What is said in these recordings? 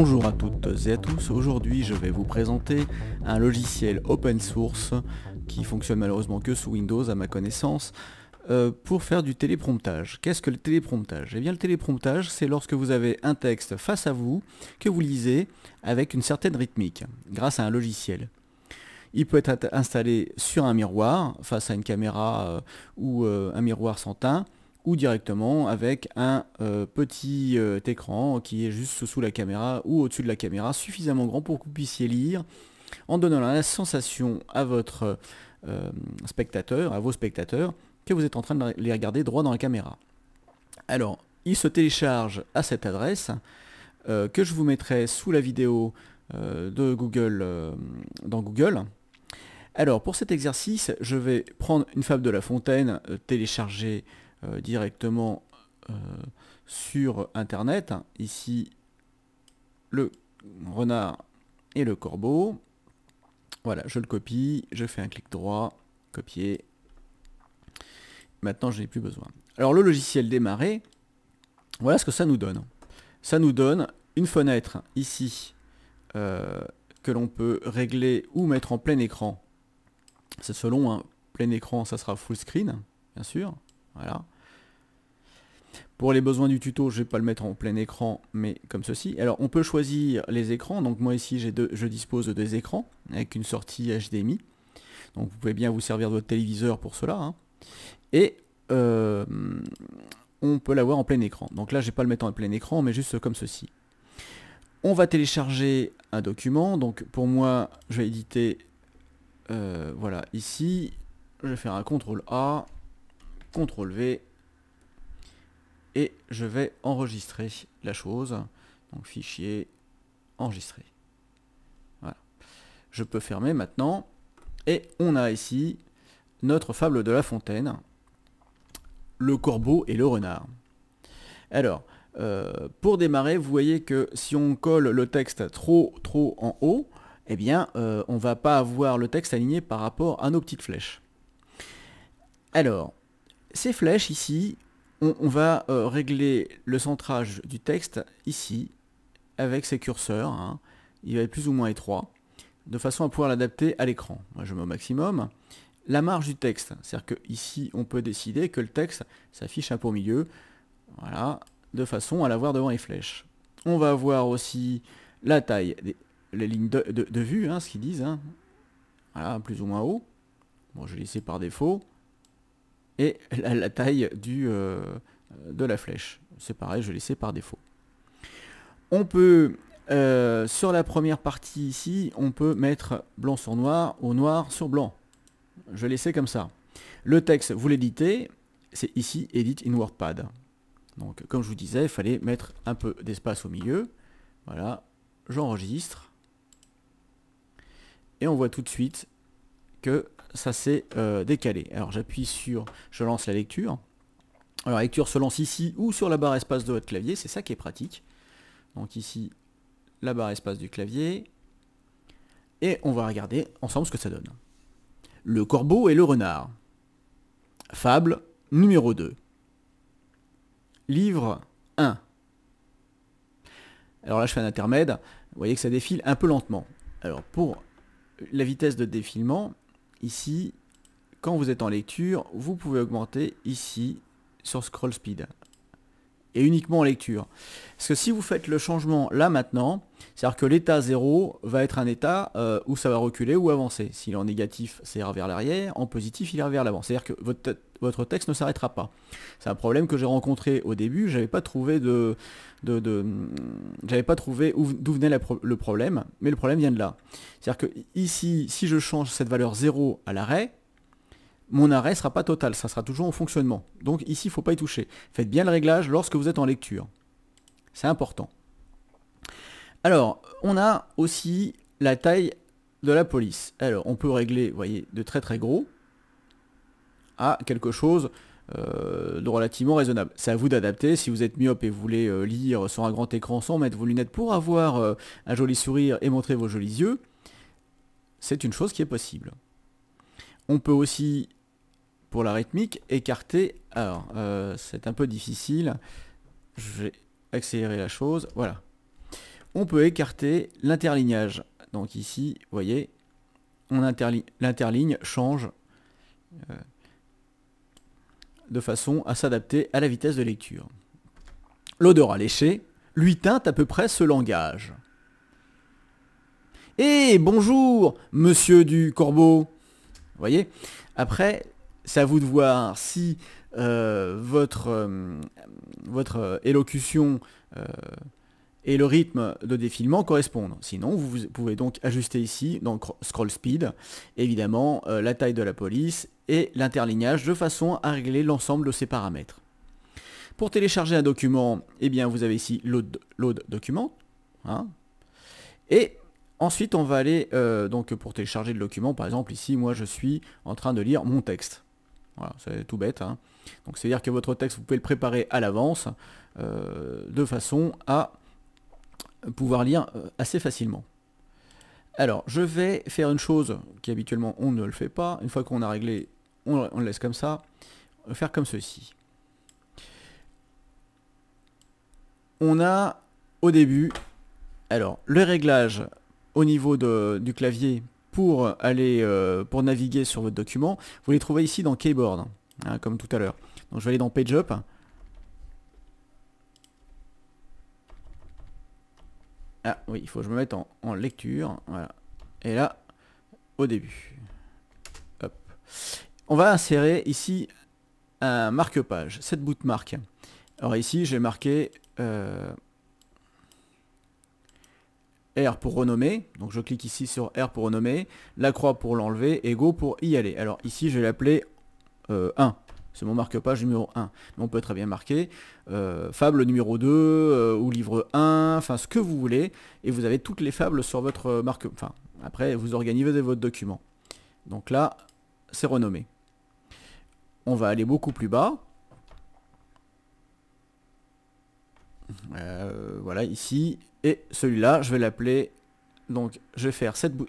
Bonjour à toutes et à tous, aujourd'hui je vais vous présenter un logiciel open source qui fonctionne malheureusement que sous Windows à ma connaissance euh, pour faire du télépromptage. Qu'est-ce que le télépromptage Eh bien le télépromptage c'est lorsque vous avez un texte face à vous que vous lisez avec une certaine rythmique grâce à un logiciel. Il peut être installé sur un miroir face à une caméra euh, ou euh, un miroir sans teint ou directement avec un euh, petit euh, écran qui est juste sous la caméra ou au-dessus de la caméra, suffisamment grand pour que vous puissiez lire, en donnant la sensation à votre euh, spectateur, à vos spectateurs, que vous êtes en train de les regarder droit dans la caméra. Alors, il se télécharge à cette adresse que je vous mettrai sous la vidéo de Google dans Google. Alors pour cet exercice, je vais prendre une fable de La Fontaine, télécharger euh, directement euh, sur Internet. Ici, le renard et le corbeau. Voilà, je le copie, je fais un clic droit, copier. Maintenant, je n'ai plus besoin. Alors le logiciel démarré, voilà ce que ça nous donne. Ça nous donne une fenêtre ici euh, que l'on peut régler ou mettre en plein écran. C'est selon, un hein, plein écran, ça sera full screen, bien sûr. Voilà. Pour les besoins du tuto, je ne vais pas le mettre en plein écran, mais comme ceci. Alors on peut choisir les écrans, donc moi ici deux, je dispose de deux écrans, avec une sortie HDMI. Donc vous pouvez bien vous servir de votre téléviseur pour cela. Hein. Et euh, on peut l'avoir en plein écran. Donc là je ne vais pas le mettre en plein écran, mais juste comme ceci. On va télécharger un document, donc pour moi je vais éditer, euh, voilà, ici, je vais faire un CTRL A, CTRL V, et je vais enregistrer la chose. Donc fichier, enregistrer. Voilà. Je peux fermer maintenant, et on a ici notre fable de la fontaine, le corbeau et le renard. Alors, euh, pour démarrer, vous voyez que si on colle le texte trop trop en haut, eh bien, euh, on ne va pas avoir le texte aligné par rapport à nos petites flèches. Alors, ces flèches ici, on, va euh, régler le centrage du texte ici, avec ces curseurs. Hein. Il va être plus ou moins étroit, de façon à pouvoir l'adapter à l'écran. Moi je mets au maximum. La marge du texte, c'est-à-dire que ici on peut décider que le texte s'affiche un peu au milieu, voilà, de façon à l'avoir devant les flèches. On va avoir aussi la taille des les lignes de, vue, hein, ce qu'ils disent. Hein. Voilà, plus ou moins haut. Bon, je vais laisser par défaut et la, taille du, euh, de la flèche. C'est pareil, je laissais par défaut. On peut, euh, sur la première partie ici, on peut mettre blanc sur noir ou noir sur blanc. Je l'ai comme ça. Le texte, vous l'éditez, c'est ici Edit in WordPad. Donc comme je vous disais, il fallait mettre un peu d'espace au milieu. Voilà, j'enregistre. Et on voit tout de suite que ça s'est euh, décalé. Alors j'appuie sur, je lance la lecture. Alors la lecture se lance ici ou sur la barre espace de votre clavier, c'est ça qui est pratique. Donc ici, la barre espace du clavier. Et on va regarder ensemble ce que ça donne. Le corbeau et le renard. Fable numéro 2. Livre 1. Alors là, je fais un intermède. Vous voyez que ça défile un peu lentement. Alors pour la vitesse de défilement, ici, quand vous êtes en lecture, vous pouvez augmenter ici sur scroll speed. Et uniquement en lecture. Parce que si vous faites le changement là maintenant, c'est-à-dire que l'état 0 va être un état euh, où ça va reculer ou avancer. S'il est en négatif, c'est vers l'arrière, en positif, il est vers l'avant. C'est-à-dire que votre votre texte ne s'arrêtera pas. C'est un problème que j'ai rencontré au début, j'avais pas trouvé de, j'avais pas trouvé d'où venait le problème, mais le problème vient de là. C'est-à-dire que ici, si je change cette valeur 0 à l'arrêt, mon arrêt sera pas total, ça sera toujours en fonctionnement. Donc ici, il ne faut pas y toucher. Faites bien le réglage lorsque vous êtes en lecture. C'est important. Alors, on a aussi la taille de la police. Alors, on peut régler, voyez, de très très gros à quelque chose euh, de relativement raisonnable. C'est à vous d'adapter, si vous êtes myope et vous voulez euh, lire sur un grand écran sans mettre vos lunettes pour avoir euh, un joli sourire et montrer vos jolis yeux, c'est une chose qui est possible. On peut aussi, pour la rythmique, écarter... Alors, c'est un peu difficile, je vais accélérer la chose, voilà. On peut écarter l'interlignage. Donc ici, vous voyez, l'interligne change de façon à s'adapter à la vitesse de lecture. L'odeur alléchée lui teinte à peu près ce langage. Eh bonjour, monsieur du corbeau Vous voyez Après, c'est à vous de voir si euh, votre, euh, votre élocution euh, et le rythme de défilement correspondent. Sinon, vous pouvez donc ajuster ici dans Scroll Speed, évidemment, euh, la taille de la police et l'interlignage de façon à régler l'ensemble de ces paramètres. Pour télécharger un document, eh bien, vous avez ici Load, load Document. Hein, et ensuite, on va aller, euh, donc pour télécharger le document, par exemple, ici, moi, je suis en train de lire mon texte. Voilà, c'est tout bête. Hein. Donc c'est-à-dire que votre texte, vous pouvez le préparer à l'avance, euh, de façon à pouvoir lire euh, assez facilement. Alors, je vais faire une chose qui habituellement on ne le fait pas. Une fois qu'on a réglé, on, le laisse comme ça. On va faire comme ceci. On a au début, alors, le réglage au niveau de, du clavier pour aller euh, pour naviguer sur votre document. Vous les trouvez ici dans Keyboard, hein, comme tout à l'heure. Donc je vais aller dans Page Up. Ah oui, il faut que je me mette en, lecture. Et là, au début. On va insérer ici un marque-page, cette bout de marque. Alors ici, j'ai marqué euh, R pour renommer. Donc je clique ici sur R pour renommer, la croix pour l'enlever et Go pour y aller. Alors ici, je vais l'appeler 1. Euh, c'est mon marque-page numéro 1. Mais on peut très bien marquer euh, fable numéro 2 euh, ou livre 1, enfin ce que vous voulez. Et vous avez toutes les fables sur votre marque... Enfin, après, vous organisez votre document. Donc là, c'est renommé. On va aller beaucoup plus bas. Euh, voilà, ici. Et celui-là, je vais l'appeler... Donc, je vais faire cette de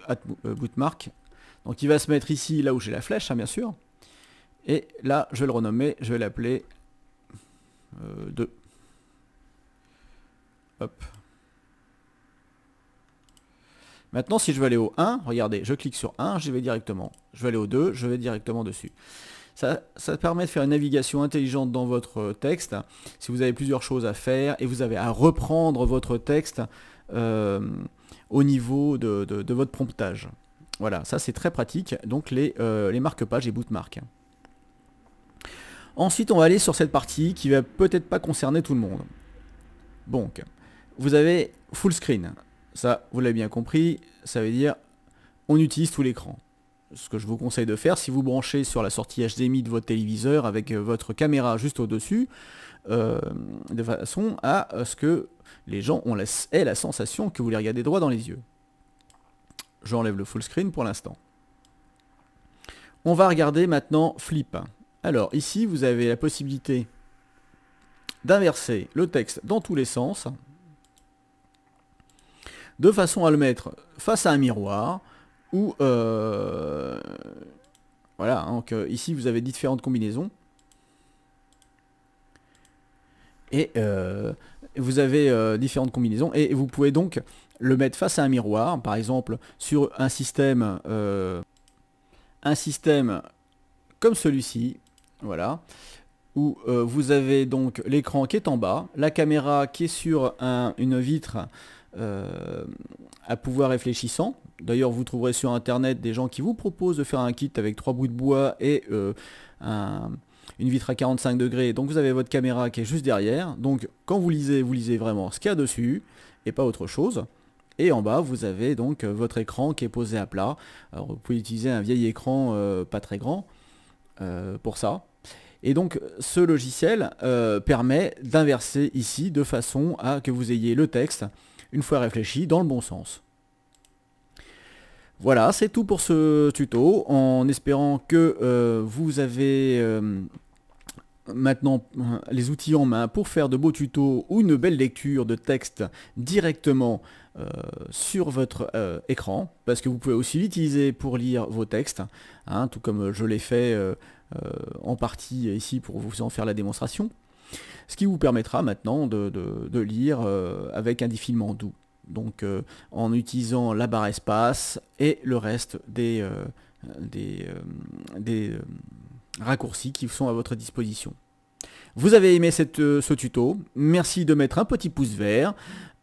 Donc, il va se mettre ici, là où j'ai la flèche, hein, bien sûr. Et là, je vais le renommer, je vais l'appeler 2. Euh, Maintenant, si je veux aller au 1, regardez, je clique sur 1, j'y vais directement. Je vais aller au 2, je vais directement dessus. Ça, ça permet de faire une navigation intelligente dans votre texte. Si vous avez plusieurs choses à faire et vous avez à reprendre votre texte euh, au niveau de, votre promptage. Voilà, ça c'est très pratique. Donc les, euh, les marque-pages et bookmarks. Ensuite, on va aller sur cette partie qui va peut-être pas concerner tout le monde. Donc, vous avez full screen. Ça, vous l'avez bien compris, ça veut dire on utilise tout l'écran. Ce que je vous conseille de faire, si vous branchez sur la sortie HDMI de votre téléviseur avec euh, votre caméra juste au-dessus, euh, de façon à euh, ce que les gens ont aient la sensation que vous les regardez droit dans les yeux. J'enlève le full screen pour l'instant. On va regarder maintenant Flip. Alors ici, vous avez la possibilité d'inverser le texte dans tous les sens, de façon à le mettre face à un miroir, ou... Euh, voilà, donc hein, ici vous avez différentes combinaisons. Et euh, vous avez euh, différentes combinaisons, et vous pouvez donc le mettre face à un miroir, par exemple sur un système, un système comme celui-ci, voilà. Où euh, vous avez donc l'écran qui est en bas, la caméra qui est sur une vitre euh, à pouvoir réfléchissant. D'ailleurs, vous trouverez sur internet des gens qui vous proposent de faire un kit avec trois bouts de bois et euh, une vitre à 45 degrés. Donc vous avez votre caméra qui est juste derrière. Donc quand vous lisez, vous lisez vraiment ce qu'il y a dessus et pas autre chose. Et en bas, vous avez donc votre écran qui est posé à plat. Alors vous pouvez utiliser un vieil écran pas très grand pour ça. Et donc ce logiciel euh, permet d'inverser ici de façon à que vous ayez le texte, une fois réfléchi, dans le bon sens. Voilà, c'est tout pour ce tuto, en espérant que euh, vous avez euh, maintenant les outils en main pour faire de beaux tutos ou une belle lecture de texte directement sur votre écran, parce que vous pouvez aussi l'utiliser pour lire vos textes, hein, tout comme je l'ai fait euh, en partie ici pour vous en faire la démonstration, ce qui vous permettra maintenant de, lire euh, avec un défilement doux, donc euh, en utilisant la barre espace et le reste des, raccourcis qui sont à votre disposition. Vous avez aimé cette, ce tuto, merci de mettre un petit pouce vert,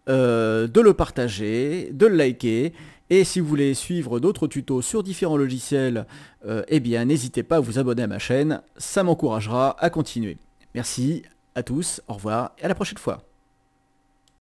de le partager, de le liker. Et si vous voulez suivre d'autres tutos sur différents logiciels, euh, eh bien n'hésitez pas à vous abonner à ma chaîne, ça m'encouragera à continuer. Merci à tous, au revoir et à la prochaine fois.